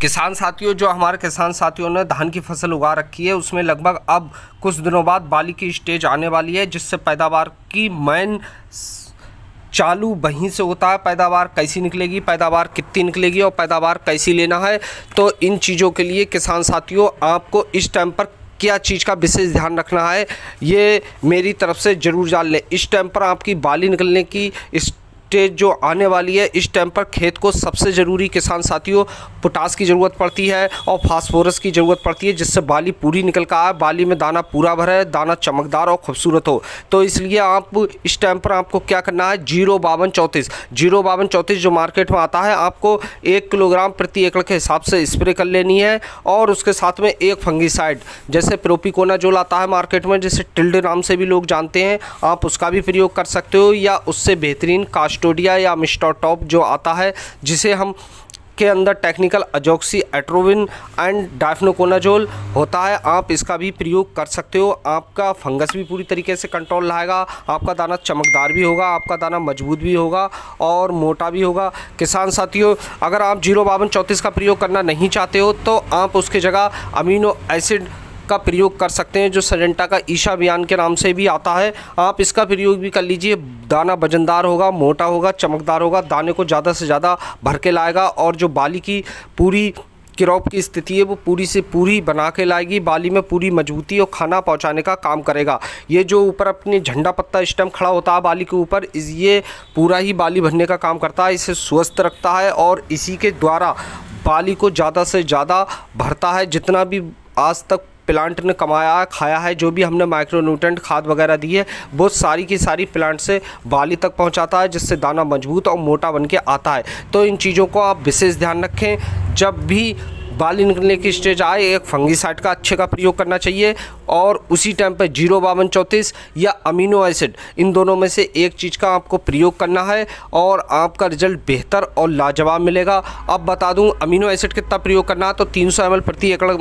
किसान साथियों जो हमारे किसान साथियों ने धान की फसल उगा रखी है उसमें लगभग अब कुछ दिनों बाद बाली की स्टेज आने वाली है जिससे पैदावार की मैन चालू वहीं से होता है पैदावार कैसी निकलेगी पैदावार कितनी निकलेगी और पैदावार कैसी लेना है तो इन चीज़ों के लिए किसान साथियों आपको इस टाइम पर क्या चीज़ का विशेष ध्यान रखना है ये मेरी तरफ से ज़रूर जान लें इस टाइम पर आपकी बाली निकलने की इस स्टेज जो आने वाली है इस टाइम पर खेत को सबसे ज़रूरी किसान साथियों पोटास की ज़रूरत पड़ती है और फास्फोरस की ज़रूरत पड़ती है जिससे बाली पूरी निकल कर आए बाली में दाना पूरा भरे दाना चमकदार और खूबसूरत हो तो इसलिए आप इस टाइम पर आपको क्या करना है जीरो बावन चौंतीस जीरो बावन चौंतीस जो मार्केट में आता है आपको एक किलोग्राम प्रति एकड़ के हिसाब से स्प्रे कर लेनी है और उसके साथ में एक फंगीसाइड जैसे प्रोपिकोना जो लाता है मार्केट में जैसे टिल्ड नाम से भी लोग जानते हैं आप उसका भी प्रयोग कर सकते हो या उससे बेहतरीन कास्ट मिस्टोडिया या मिस्टोटॉप जो आता है जिसे हम के अंदर टेक्निकल अजोक्सी एट्रोविन एंड डाइफनोकोनाजोल होता है आप इसका भी प्रयोग कर सकते हो आपका फंगस भी पूरी तरीके से कंट्रोल लाएगा आपका दाना चमकदार भी होगा आपका दाना मजबूत भी होगा और मोटा भी होगा किसान साथियों अगर आप जीरो बावन चौंतीस का प्रयोग करना नहीं चाहते हो तो आप उसकी जगह अमीनो एसिड इसका प्रयोग कर सकते हैं जो सजेंटा का ईशा अभियान के नाम से भी आता है आप इसका प्रयोग भी कर लीजिए दाना वजनदार होगा मोटा होगा चमकदार होगा दाने को ज़्यादा से ज़्यादा भर के लाएगा और जो बाली की पूरी क्रॉप की स्थिति है वो पूरी से पूरी बना के लाएगी बाली में पूरी मजबूती और खाना पहुंचाने का काम करेगा ये जो ऊपर अपने झंडा पत्ता स्टम खड़ा होता है बाली के ऊपर ये पूरा ही बाली भरने का काम करता है इसे स्वस्थ रखता है और इसी के द्वारा बाली को ज़्यादा से ज़्यादा भरता है जितना भी आज तक प्लांट ने कमाया खाया है जो भी हमने माइक्रो न्यूट्रेंट खाद वगैरह दी है वो सारी की सारी प्लांट से बाली तक पहुँचाता है जिससे दाना मजबूत और मोटा बन के आता है तो इन चीज़ों को आप विशेष ध्यान रखें जब भी बाली निकलने की स्टेज आए एक फंगीसाइड का अच्छे का प्रयोग करना चाहिए और उसी टाइम पर जीरो बावन चौंतीस या अमीनो एसिड इन दोनों में से एक चीज़ का आपको प्रयोग करना है और आपका रिजल्ट बेहतर और लाजवाब मिलेगा अब बता दूं अमीनो एसिड कितना प्रयोग करना है तो 300 सौ प्रति एकड़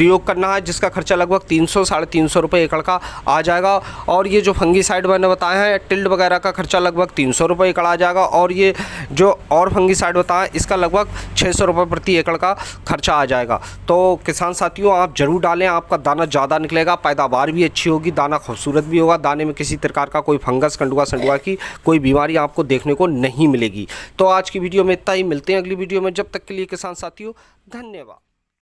प्रयोग करना है जिसका खर्चा लगभग तीन सौ साढ़े तीन सौ रुपये एकड़ का आ जाएगा और ये जो फंगीसाइड मैंने बताया है टिल्ड वगैरह का खर्चा लगभग तीन सौ रुपये एकड़ आ जाएगा और ये जो और फंगीसाइड बताया इसका लगभग छः सौ रुपये प्रति एकड़ का खर्चा आ जाएगा तो किसान साथियों आप ज़रूर डालें आपका दाना ज़्यादा निकलेगा पैदावार भी अच्छी होगी दाना खूबसूरत भी होगा दाने में किसी प्रकार का कोई फंगस कंडुआ संडुआ की कोई बीमारी आपको देखने को नहीं मिलेगी तो आज की वीडियो में इतना ही मिलते हैं अगली वीडियो में जब तक के लिए किसान साथियों धन्यवाद